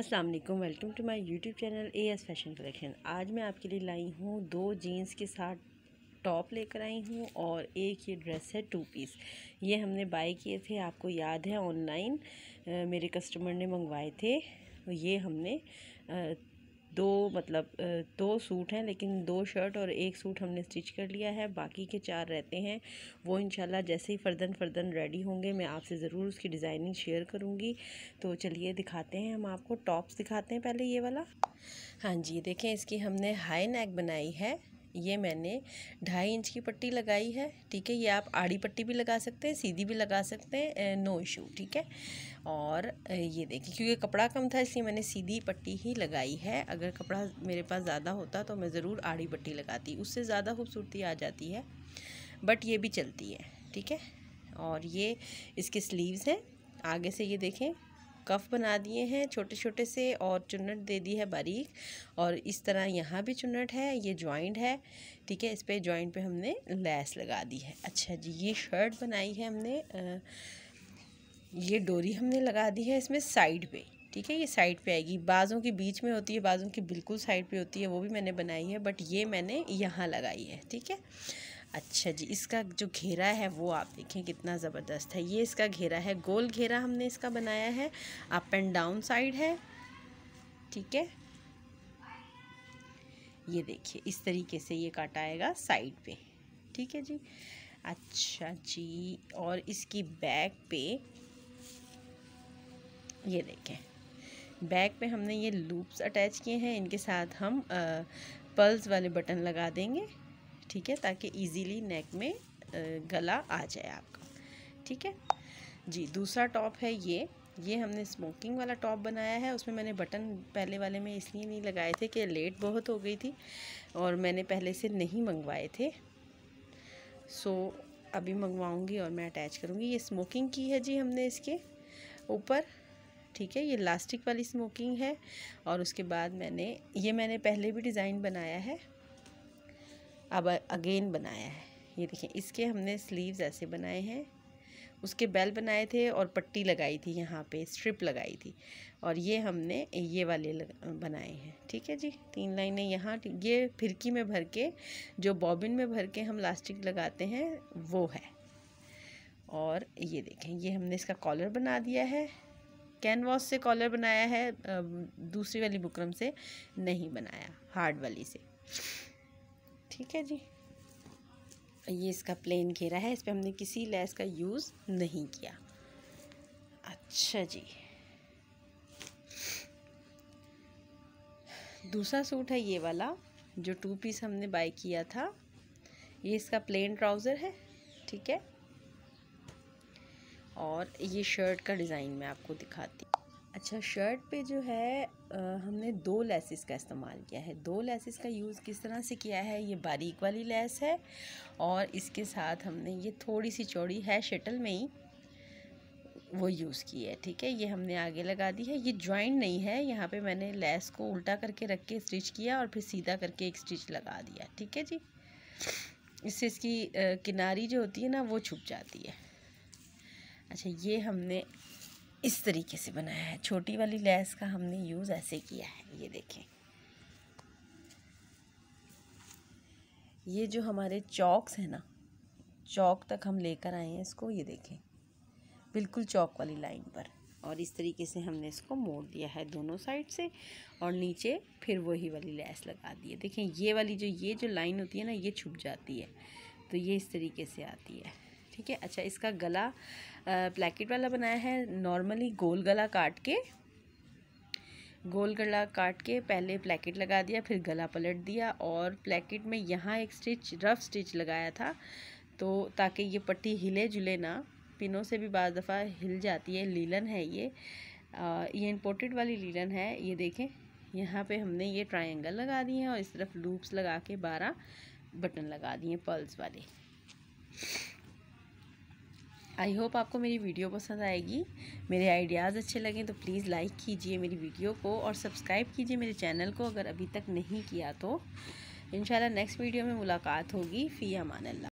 अस्सलाम वालेकुम welcome to my YouTube channel A S fashion collection आज मैं आपके लिए लाई हूँ दो जीन्स के साथ टॉप लेकर आई हूँ और एक ये ड्रेस है टू पीस ये हमने बाई किए थे आपको याद है ऑनलाइन मेरे कस्टमर ने मंगवाए थे ये हमने दो मतलब दो सूट हैं लेकिन दो शर्ट और एक सूट हमने स्टिच कर लिया है बाकी के चार रहते हैं वो इंशाल्लाह जैसे ही फ़र्दन फ़र्दन रेडी होंगे मैं आपसे ज़रूर उसकी डिज़ाइनिंग शेयर करूँगी तो चलिए दिखाते हैं हम आपको टॉप्स दिखाते हैं पहले ये वाला हाँ जी देखें इसकी हमने हाई नेक बनाई है ये मैंने ढाई इंच की पट्टी लगाई है ठीक है ये आप आड़ी पट्टी भी लगा सकते हैं सीधी भी लगा सकते हैं नो इशू ठीक है और ये देखिए क्योंकि कपड़ा कम था इसलिए मैंने सीधी पट्टी ही लगाई है अगर कपड़ा मेरे पास ज़्यादा होता तो मैं ज़रूर आड़ी पट्टी लगाती उससे ज़्यादा खूबसूरती आ जाती है बट ये भी चलती है ठीक है और ये इसके स्लीव्स हैं आगे से ये देखें कफ बना दिए हैं छोटे छोटे से और चुनट दे दी है बारीक और इस तरह यहाँ भी चुनट है ये जॉइंट है ठीक है इस पर जॉइंट पे हमने लैस लगा दी है अच्छा जी ये शर्ट बनाई है हमने आ, ये डोरी हमने लगा दी है इसमें साइड पे ठीक है ये साइड पे आएगी बाज़ों के बीच में होती है बाज़ों की बिल्कुल साइड पर होती है वो भी मैंने बनाई है बट ये मैंने यहाँ लगाई है ठीक है अच्छा जी इसका जो घेरा है वो आप देखें कितना ज़बरदस्त है ये इसका घेरा है गोल घेरा हमने इसका बनाया है अप एंड डाउन साइड है ठीक है ये देखिए इस तरीके से ये काटा आएगा साइड पे ठीक है जी अच्छा जी और इसकी बैक पे ये देखें बैक पे हमने ये लूप्स अटैच किए हैं इनके साथ हम आ, पल्स वाले बटन लगा देंगे ठीक है ताकि इजीली नेक में गला आ जाए आपका ठीक है जी दूसरा टॉप है ये ये हमने स्मोकिंग वाला टॉप बनाया है उसमें मैंने बटन पहले वाले में इसलिए नहीं लगाए थे कि लेट बहुत हो गई थी और मैंने पहले से नहीं मंगवाए थे सो अभी मंगवाऊंगी और मैं अटैच करूँगी ये स्मोकिंग की है जी हमने इसके ऊपर ठीक है ये लास्टिक वाली स्मोकिंग है और उसके बाद मैंने ये मैंने पहले भी डिज़ाइन बनाया है अब अगेन बनाया है ये देखें इसके हमने स्लीव्स ऐसे बनाए हैं उसके बेल बनाए थे और पट्टी लगाई थी यहाँ पे स्ट्रिप लगाई थी और ये हमने ये वाले बनाए हैं ठीक है जी तीन लाइनें यहाँ ये फिरकी में भर के जो बॉबिन में भर के हम लास्टिक लगाते हैं वो है और ये देखें ये हमने इसका कॉलर बना दिया है कैनवास से कॉलर बनाया है दूसरी वाली बुकरम से नहीं बनाया हार्ड वाली से ठीक है जी ये इसका प्लेन घेरा है इस पर हमने किसी लैस का यूज़ नहीं किया अच्छा जी दूसरा सूट है ये वाला जो टू पीस हमने बाय किया था ये इसका प्लेन ट्राउज़र है ठीक है और ये शर्ट का डिज़ाइन मैं आपको दिखाती हूँ अच्छा शर्ट पे जो है आ, हमने दो लेसिस का इस्तेमाल किया है दो लेसिस का यूज़ किस तरह से किया है ये बारीक वाली लेस है और इसके साथ हमने ये थोड़ी सी चौड़ी है शटल में ही वो यूज़ की है ठीक है ये हमने आगे लगा दी है ये ज्वाइंट नहीं है यहाँ पे मैंने लेस को उल्टा करके रख के स्टिच किया और फिर सीधा करके एक स्टिच लगा दिया ठीक है जी इससे इसकी किनारी जो होती है ना वो छुप जाती है अच्छा ये हमने इस तरीके से बनाया है छोटी वाली लैस का हमने यूज़ ऐसे किया है ये देखें ये जो हमारे चौकस हैं ना चौक तक हम लेकर आए हैं इसको ये देखें बिल्कुल चौक वाली लाइन पर और इस तरीके से हमने इसको मोड़ दिया है दोनों साइड से और नीचे फिर वही वाली लैस लगा दी है देखें ये वाली जो ये जो लाइन होती है ना ये छुप जाती है तो ये इस तरीके से आती है ठीक है अच्छा इसका गला प्लेकेट वाला बनाया है नॉर्मली गोल गला काट के गोल गला काट के पहले प्लेकेट लगा दिया फिर गला पलट दिया और प्लेकेट में यहाँ एक स्टिच रफ स्टिच लगाया था तो ताकि ये पट्टी हिले जुले ना पिनों से भी बार दफ़ा हिल जाती है लीलन है ये आ, ये इंपोर्टेड वाली लीलन है ये देखें यहाँ पे हमने ये ट्रायंगल लगा दिए हैं और इस तरफ लूप्स लगा के बारह बटन लगा दिए पर्ल्स वाले आई होप आपको मेरी वीडियो पसंद आएगी मेरे आइडियाज़ अच्छे लगें तो प्लीज़ लाइक कीजिए मेरी वीडियो को और सब्सक्राइब कीजिए मेरे चैनल को अगर अभी तक नहीं किया तो इन नेक्स्ट वीडियो में मुलाकात होगी फ़ी अमान